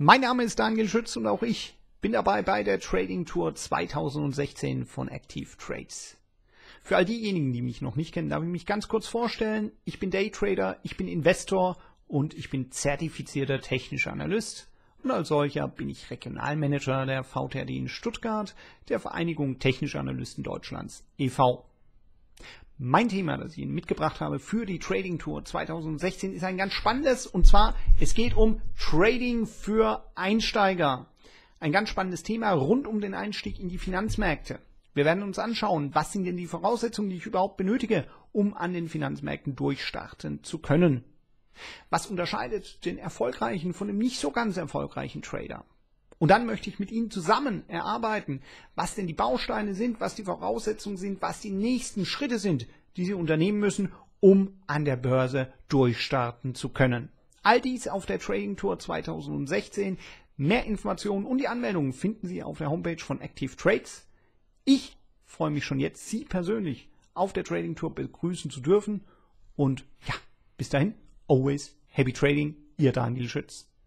Mein Name ist Daniel Schütz und auch ich bin dabei bei der Trading Tour 2016 von Active Trades. Für all diejenigen, die mich noch nicht kennen, darf ich mich ganz kurz vorstellen. Ich bin Daytrader, ich bin Investor und ich bin zertifizierter technischer Analyst. Und als solcher bin ich Regionalmanager der VTRD in Stuttgart, der Vereinigung Technischer Analysten Deutschlands e.V. Mein Thema, das ich Ihnen mitgebracht habe für die Trading Tour 2016, ist ein ganz spannendes. Und zwar, es geht um Trading für Einsteiger. Ein ganz spannendes Thema rund um den Einstieg in die Finanzmärkte. Wir werden uns anschauen, was sind denn die Voraussetzungen, die ich überhaupt benötige, um an den Finanzmärkten durchstarten zu können. Was unterscheidet den erfolgreichen von dem nicht so ganz erfolgreichen Trader? Und dann möchte ich mit Ihnen zusammen erarbeiten, was denn die Bausteine sind, was die Voraussetzungen sind, was die nächsten Schritte sind, die Sie unternehmen müssen, um an der Börse durchstarten zu können. All dies auf der Trading Tour 2016. Mehr Informationen und die Anmeldungen finden Sie auf der Homepage von Active Trades. Ich freue mich schon jetzt, Sie persönlich auf der Trading Tour begrüßen zu dürfen. Und ja, bis dahin, always happy trading, Ihr Daniel Schütz.